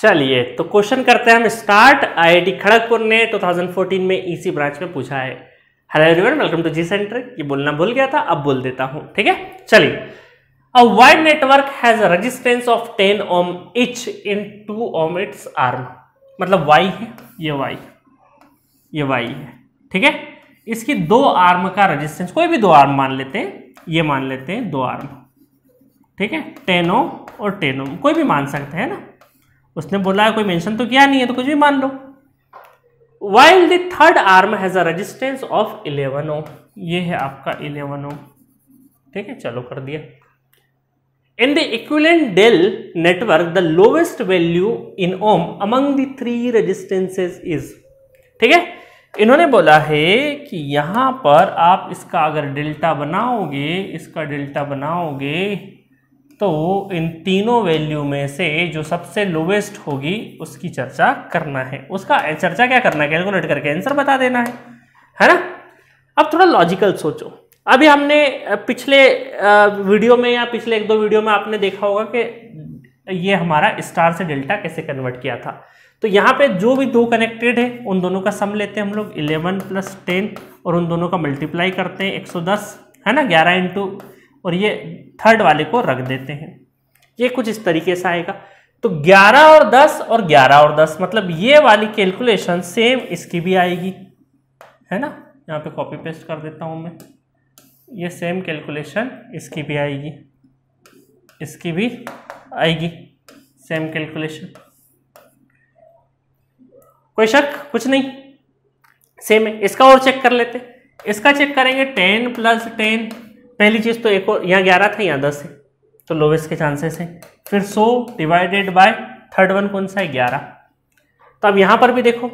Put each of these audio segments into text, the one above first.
चलिए तो क्वेश्चन करते हैं हम स्टार्ट आईआईटी खड़गपुर ने 2014 में ईसी e ब्रांच में पूछा है hello everyone welcome to G center ये बोलना भूल गया था अब बोल देता हूं ठीक है चलिए a wide network has resistance of 10 ohm each in two ohm its arm मतलब वाई है ये वाई ये वाई है ठीक है इसकी दो आर्म का रजिस्टेंस कोई भी दो आर्म मान लेते हैं ये मान लेते हैं दो आर्म ठीक है टेन ओम और टेन ओम कोई भी मान सकते हैं ना उसने बोला है कोई मेंशन तो किया नहीं है तो कुछ भी मान लो while the third arm has a resistance of eleven ohm ये है आपका इलेवन ओम ठीक है चलो कर दिया in the equivalent delta network the lowest value in ohm among the three resistances is ठीक है इन्होंने बोला है कि यहां पर आप इसका अगर डेल्टा बनाओगे इसका डेल्टा बनाओगे तो इन तीनों वैल्यू में से जो सबसे लोवेस्ट होगी उसकी चर्चा करना है उसका चर्चा क्या करना है कैलकुलेट करके आंसर बता देना है है ना अब थोड़ा लॉजिकल सोचो अभी हमने पिछले वीडियो में या पिछले एक दो वीडियो में आपने देखा होगा कि ये हमारा स्टार से डेल्टा कैसे कन्वर्ट किया था तो यहाँ पे जो भी दो कनेक्टेड है उन दोनों का सम लेते हैं हम लोग 11 प्लस टेन और उन दोनों का मल्टीप्लाई करते हैं 110 है ना 11 इंटू और ये थर्ड वाले को रख देते हैं ये कुछ इस तरीके से आएगा तो 11 और 10 और 11 और 10 मतलब ये वाली कैलकुलेशन सेम इसकी भी आएगी है ना यहाँ पे कॉपी पेस्ट कर देता हूँ मैं ये सेम कैलकुलेशन इसकी भी आएगी इसकी भी आएगी सेम कैलकुलेशन कोई शक कुछ नहीं सेम है इसका और चेक कर लेते इसका चेक करेंगे टेन प्लस टेन पहली चीज़ तो एक और यहाँ ग्यारह था यहाँ दस है तो लोवेस्ट के चांसेस हैं फिर so divided by third one कौन सा है ग्यारह तो अब यहाँ पर भी देखो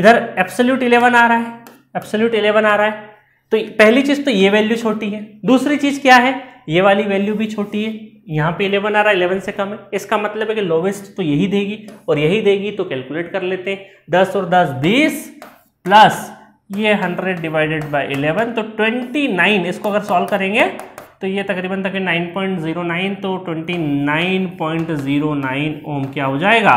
इधर एप्सोल्यूट इलेवन आ रहा है एप्सोल्यूट इलेवन आ रहा है तो पहली चीज़ तो ये वैल्यू छोटी है दूसरी चीज़ क्या है ये वाली वैल्यू भी छोटी है यहाँ पे इलेवन आ रहा है इलेवन से कम है इसका मतलब है कि लोवेस्ट तो यही देगी और यही देगी तो कैलकुलेट कर लेते हैं दस और दस बीस प्लस ये 100 डिवाइडेड बाय 11 तो 29 इसको अगर सॉल्व करेंगे तो ये तकरीबन तक 9.09 तो 29.09 ओम क्या हो जाएगा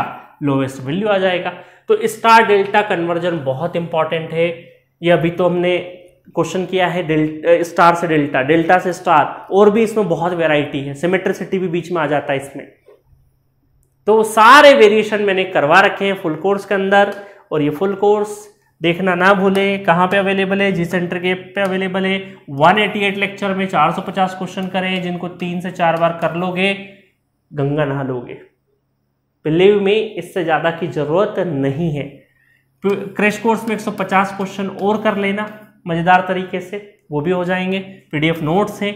लोवेस्ट वैल्यू आ जाएगा तो स्टार डेल्टा कन्वर्जन बहुत इंपॉर्टेंट है ये अभी तो हमने क्वेश्चन किया है डेल्टा स्टार से डेल्टा डेल्टा से स्टार और भी इसमें बहुत वेराइटी है सिमेट्रिसिटी भी बीच में आ जाता है इसमें तो सारे वेरिएशन मैंने करवा रखे हैं फुल कोर्स के अंदर और ये फुल कोर्स देखना ना भूलें कहाँ पे अवेलेबल है जी सेंटर के पे अवेलेबल है 188 लेक्चर में 450 क्वेश्चन करें जिनको तीन से चार बार कर लोगे गंगा नहा लोगे बिलीव में इससे ज़्यादा की ज़रूरत नहीं है क्रैश कोर्स में 150 क्वेश्चन और कर लेना मज़ेदार तरीके से वो भी हो जाएंगे पीडीएफ नोट्स हैं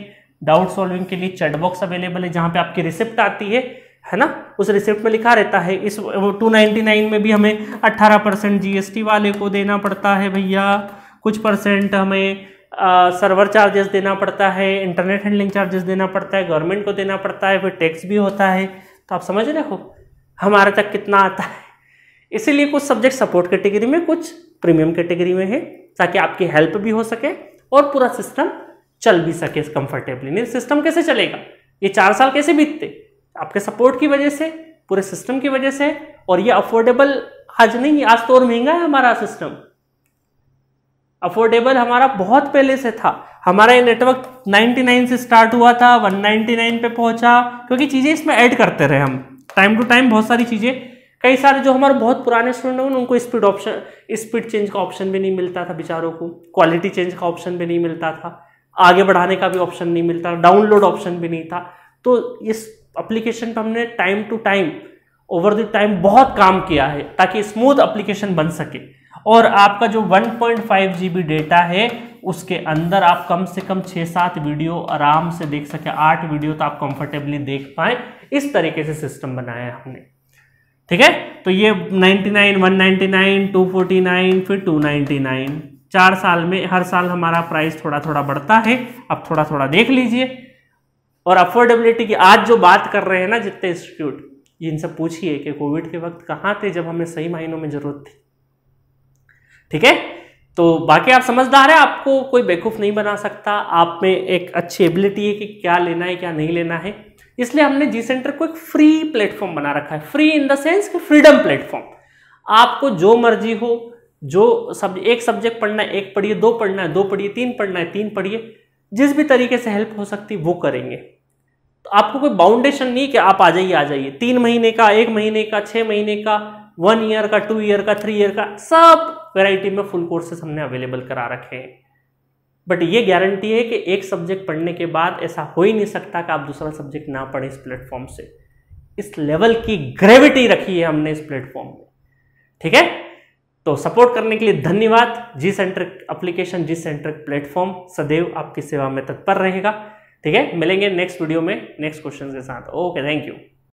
डाउट सॉल्विंग के लिए चैटबॉक्स अवेलेबल है जहाँ पे आपकी रिसिप्ट आती है है ना उस रिसिप्ट में लिखा रहता है इस वो 299 में भी हमें 18 परसेंट टी वाले को देना पड़ता है भैया कुछ परसेंट हमें आ, सर्वर चार्जेस देना पड़ता है इंटरनेट हैंडलिंग चार्जेस देना पड़ता है गवर्नमेंट को देना पड़ता है फिर टैक्स भी होता है तो आप समझ रहे हो हमारे तक कितना आता है इसीलिए कुछ सब्जेक्ट सपोर्ट कैटेगरी में कुछ प्रीमियम कैटेगरी में है ताकि आपकी हेल्प भी हो सके और पूरा सिस्टम चल भी सके कंफर्टेबली नहीं सिस्टम कैसे चलेगा ये चार साल कैसे बीतते आपके सपोर्ट की वजह से पूरे सिस्टम की वजह से और ये अफोर्डेबल आज नहीं आज तो और महंगा है हमारा सिस्टम अफोर्डेबल हमारा बहुत पहले से था हमारा ये नेटवर्क 99 से स्टार्ट हुआ था 199 पे पहुंचा क्योंकि चीज़ें इसमें ऐड करते रहे हम टाइम टू टाइम बहुत सारी चीज़ें कई सारे जो हमारे बहुत पुराने स्टूडेंट हैं उनको स्पीड ऑप्शन स्पीड चेंज का ऑप्शन भी नहीं मिलता था बेचारों को क्वालिटी चेंज का ऑप्शन भी नहीं मिलता था आगे बढ़ाने का भी ऑप्शन नहीं मिलता डाउनलोड ऑप्शन भी नहीं था तो इस अप्लीकेशन पर हमने time to time over the time बहुत काम किया है ताकि स्मूथ अप्लीकेशन बन सके और आपका जो 1.5 पॉइंट डेटा है उसके अंदर आप कम से कम छः सात वीडियो आराम से देख सके आठ वीडियो तो आप कंफर्टेबली देख पाए इस तरीके से सिस्टम बनाया हमने ठीक है तो ये 99, 199, 249 फिर 299 चार साल में हर साल हमारा प्राइस थोड़ा थोड़ा बढ़ता है आप थोड़ा थोड़ा देख लीजिए और अफोर्डेबिलिटी की आज जो बात कर रहे हैं ना जितने इंस्टीट्यूट इनसे पूछिए कि कोविड के वक्त कहाँ थे जब हमें सही महीनों में जरूरत थी ठीक है तो बाकी आप समझदार है आपको कोई बेकूफ नहीं बना सकता आप में एक अच्छी एबिलिटी है कि क्या लेना है क्या नहीं लेना है इसलिए हमने जी सेंटर को एक फ्री प्लेटफॉर्म बना रखा है फ्री इन द सेंस कि फ्रीडम प्लेटफॉर्म आपको जो मर्जी हो जो सब एक सब्जेक्ट पढ़ना है एक पढ़िए दो पढ़ना है दो पढ़िए तीन पढ़ना है तीन पढ़िए जिस भी तरीके से हेल्प हो सकती वो करेंगे तो आपको कोई बाउंडेशन नहीं कि आप आ जाइए आ जाइए तीन महीने का एक महीने का छः महीने का वन ईयर का टू ईयर का थ्री ईयर का सब वेराइटी में फुल कोर्सेस हमने अवेलेबल करा रखे हैं बट ये गारंटी है कि एक सब्जेक्ट पढ़ने के बाद ऐसा हो ही नहीं सकता कि आप दूसरा सब्जेक्ट ना पढ़ें इस प्लेटफॉर्म से इस लेवल की ग्रेविटी रखी है हमने इस प्लेटफॉर्म में ठीक है तो सपोर्ट करने के लिए धन्यवाद G centric application G centric platform सदैव आपकी सेवा में तत्पर रहेगा ठीक है मिलेंगे नेक्स्ट वीडियो में नेक्स्ट क्वेश्चन के साथ ओके थैंक यू